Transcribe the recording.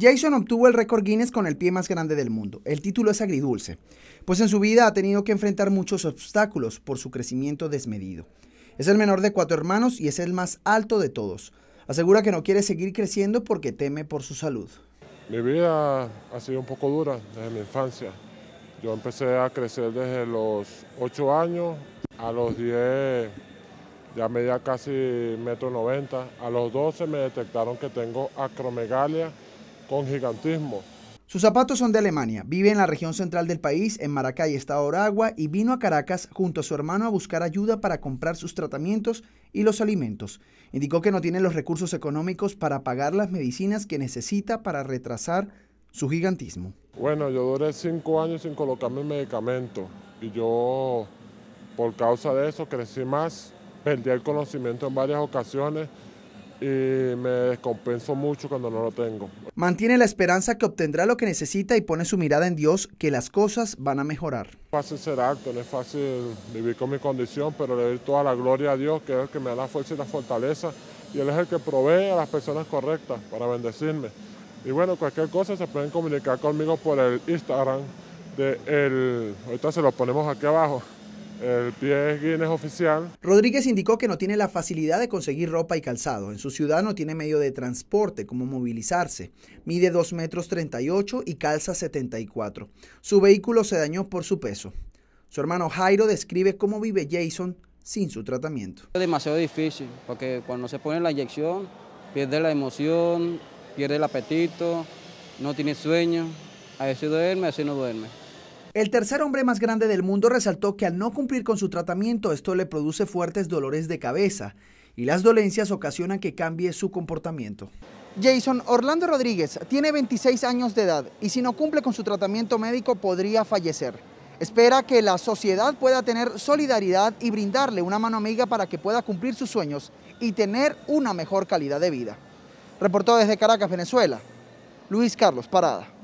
Jason obtuvo el récord Guinness con el pie más grande del mundo. El título es agridulce, pues en su vida ha tenido que enfrentar muchos obstáculos por su crecimiento desmedido. Es el menor de cuatro hermanos y es el más alto de todos. Asegura que no quiere seguir creciendo porque teme por su salud. Mi vida ha sido un poco dura desde mi infancia. Yo empecé a crecer desde los 8 años, a los 10 ya medía casi metro 90, a los 12 me detectaron que tengo acromegalia, con gigantismo. Sus zapatos son de Alemania, vive en la región central del país, en Maracay, Estado Aragua, y vino a Caracas junto a su hermano a buscar ayuda para comprar sus tratamientos y los alimentos. Indicó que no tiene los recursos económicos para pagar las medicinas que necesita para retrasar su gigantismo. Bueno, yo duré cinco años sin colocarme medicamento y yo por causa de eso crecí más, perdí el conocimiento en varias ocasiones y me descompenso mucho cuando no lo tengo. Mantiene la esperanza que obtendrá lo que necesita y pone su mirada en Dios que las cosas van a mejorar. Es Fácil ser acto, no es fácil vivir con mi condición, pero le doy toda la gloria a Dios, que es el que me da la fuerza y la fortaleza, y Él es el que provee a las personas correctas para bendecirme. Y bueno, cualquier cosa se pueden comunicar conmigo por el Instagram de él. ahorita se lo ponemos aquí abajo. El pie es oficial. Rodríguez indicó que no tiene la facilidad de conseguir ropa y calzado. En su ciudad no tiene medio de transporte como movilizarse. Mide 2 metros 38 y calza 74. Su vehículo se dañó por su peso. Su hermano Jairo describe cómo vive Jason sin su tratamiento. Es demasiado difícil porque cuando se pone la inyección pierde la emoción, pierde el apetito, no tiene sueño. A veces duerme, a veces no duerme. El tercer hombre más grande del mundo resaltó que al no cumplir con su tratamiento esto le produce fuertes dolores de cabeza y las dolencias ocasionan que cambie su comportamiento. Jason Orlando Rodríguez tiene 26 años de edad y si no cumple con su tratamiento médico podría fallecer. Espera que la sociedad pueda tener solidaridad y brindarle una mano amiga para que pueda cumplir sus sueños y tener una mejor calidad de vida. Reportó desde Caracas, Venezuela, Luis Carlos Parada.